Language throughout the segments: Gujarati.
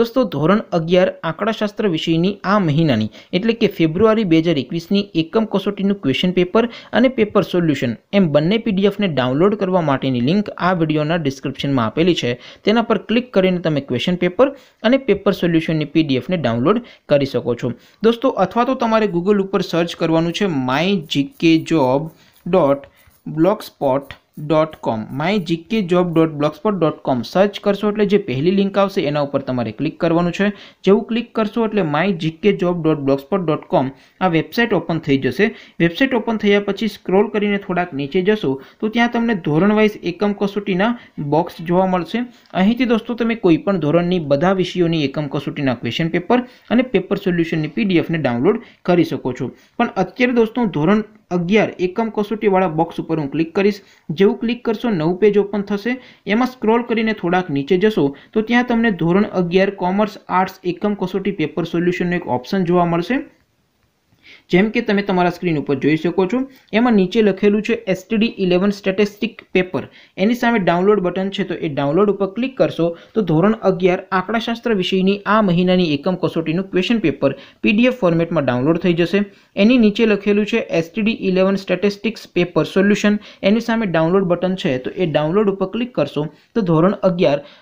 દોસ્તો ધોરણ અગિયાર આંકડાશાસ્ત્ર વિષયની આ મહિનાની એટલે કે ફેબ્રુઆરી બે હજાર એકવીસની એકમ કસોટીનું ક્વેશ્ચન પેપર અને પેપર સોલ્યુશન એમ બંને પીડીએફને ડાઉનલોડ કરવા માટેની લિંક આ વિડીયોના ડિસ્ક્રિપ્શનમાં આપેલી છે તેના પર ક્લિક કરીને તમે ક્વેશ્ચન પેપર અને પેપર સોલ્યુશનની પીડીએફને ડાઉનલોડ કરી શકો છો દોસ્તો અથવા તો તમારે ગૂગલ ઉપર સર્ચ કરવાનું છે my GK job dot blogspot dot com my GK job dot blogspot dot com search કરશો એટલે જે પહેલી લિંક આવશે એના ઉપર તમારે ક્લિક કરવાનું છે જેવું ક્લિક કરશો એટલે my GK job dot blogspot dot com આ વેબસાઇટ ઓપન થઈ જશે વેબસાઇટ ઓપન થયા પછી સ્ક્રોલ કરીને થોડાક નીચે જશો તો ત્યાં તમને ધોરણવાઇઝ એકમ કસોટીના બોક્સ જોવા મળશે અહીંથી દોસ્તો તમે કોઈપણ ધોરણની બધા વિષયોની એકમ કસોટીના ક્વેશ્ચન પેપર અને પેપર સોલ્યુશનની પીડીએફને ડાઉનલોડ કરી શકો છો પણ અત્યારે દોસ્તો ધોરણ અગિયાર એકમ કસોટીવાળા બોક્સ ઉપર હું ક્લિક કરીશ જેવું ક્લિક કરશો નવું પેજ ઓપન થશે એમાં સ્ક્રોલ કરીને થોડાક નીચે જશો તો ત્યાં તમને ધોરણ અગિયાર કોમર્સ આર્ટ્સ એકમ કસોટી પેપર સોલ્યુશનનો એક ઓપ્શન જોવા મળશે જેમ કે તમે તમારા સ્ક્રીન ઉપર જોઈ શકો છો એમાં નીચે લખેલું છે એસટીડી ઇલેવન સ્ટેટિસ્ટિક પેપર એની સામે ડાઉનલોડ બટન છે તો એ ડાઉનલોડ ઉપર ક્લિક કરશો તો ધોરણ અગિયાર આંકડાશાસ્ત્ર વિષયની આ મહિનાની એકમ કસોટીનું ક્વેશ્ચન પેપર પીડીએફ ફોર્મેટમાં ડાઉનલોડ થઈ જશે એની નીચે લખેલું છે STD eleven statistics paper solution એની સામે ડાઉનલોડ બટન છે તો એ ડાઉનલોડ ઉપર ક્લિક કરશો તો ધોરણ અગિયાર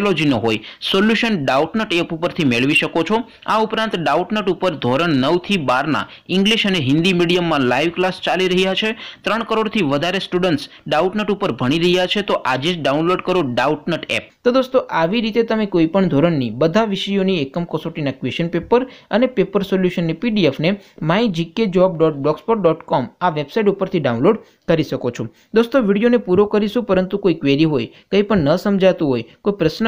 બાયોલોજીનો હોય સોલ્યુશન ડાઉટનટ એપ ઉપરથી મેળવી શકો છો આ ઉપરાંત ડાઉટનટ ઉપર ધોરણ નવથી બારના ઇંગ્લિશ અને હિન્દી મીડિયમમાં લાઈવ ક્લાસ ચાલી રહ્યા છે ત્રણ કરોડથી વધારે સ્ટુડન્ટ્સ ડાઉટનટ ઉપર ભણી રહ્યા છે તો આજે જ ડાઉનલોડ કરો ડાઉટનટ એપ તો દોસ્તો આવી રીતે તમે કોઈપણ ધોરણની બધા વિષયોની એકમ કસોટીના ક્વેશ્ચન પેપર અને પેપર સોલ્યુશનની પીડીએફને my GK job dot blogspot dot com આ વેબસાઇટ ઉપરથી ડાઉનલોડ કરી શકો છો દોસ્તો વિડીયોને પૂરો કરીશું પરંતુ કોઈ ક્વેરી હોય કંઈ પણ ન સમજાતું હોય કોઈ પ્રશ્ન